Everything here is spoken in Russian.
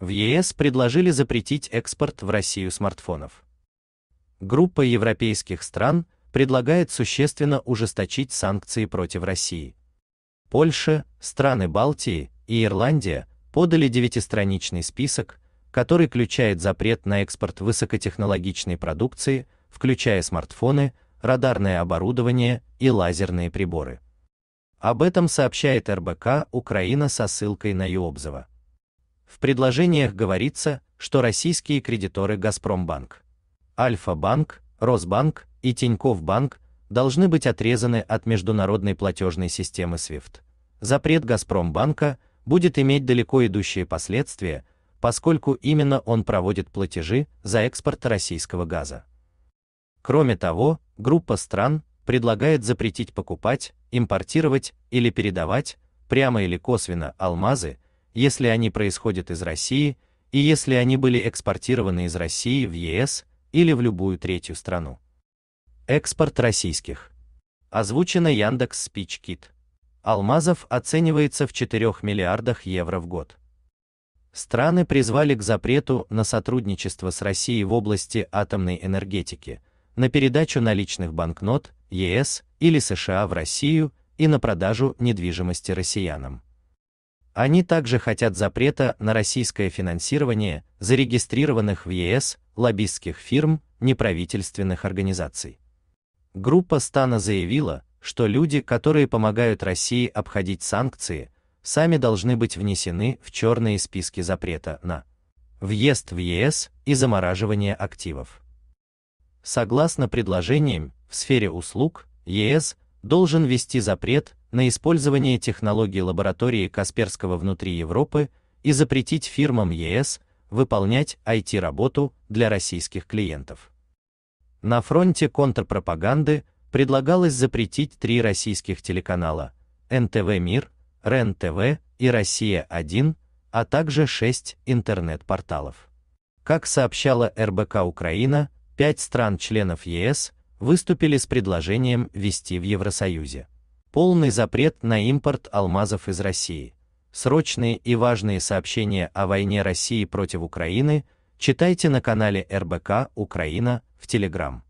В ЕС предложили запретить экспорт в Россию смартфонов. Группа европейских стран предлагает существенно ужесточить санкции против России. Польша, страны Балтии и Ирландия подали девятистраничный список, который включает запрет на экспорт высокотехнологичной продукции, включая смартфоны, радарное оборудование и лазерные приборы. Об этом сообщает РБК Украина со ссылкой на Юобзова. В предложениях говорится, что российские кредиторы Газпромбанк, Альфа-банк, Росбанк и Тинькофф-банк должны быть отрезаны от международной платежной системы SWIFT. Запрет Газпромбанка будет иметь далеко идущие последствия, поскольку именно он проводит платежи за экспорт российского газа. Кроме того, группа стран предлагает запретить покупать, импортировать или передавать прямо или косвенно алмазы, если они происходят из России и если они были экспортированы из России в ЕС или в любую третью страну. Экспорт российских. Озвучено Яндекс Спичкит. Алмазов оценивается в 4 миллиардах евро в год. Страны призвали к запрету на сотрудничество с Россией в области атомной энергетики, на передачу наличных банкнот ЕС или США в Россию и на продажу недвижимости россиянам. Они также хотят запрета на российское финансирование зарегистрированных в ЕС лоббистских фирм, неправительственных организаций. Группа Стана заявила, что люди, которые помогают России обходить санкции, сами должны быть внесены в черные списки запрета на въезд в ЕС и замораживание активов. Согласно предложениям, в сфере услуг ЕС должен ввести запрет на использование технологий лаборатории Касперского внутри Европы и запретить фирмам ЕС выполнять IT-работу для российских клиентов. На фронте контрпропаганды предлагалось запретить три российских телеканала НТВ Мир, РЕН-ТВ и Россия-1, а также шесть интернет-порталов. Как сообщала РБК Украина, пять стран-членов ЕС выступили с предложением вести в Евросоюзе полный запрет на импорт алмазов из России. Срочные и важные сообщения о войне России против Украины читайте на канале РБК Украина в Телеграм.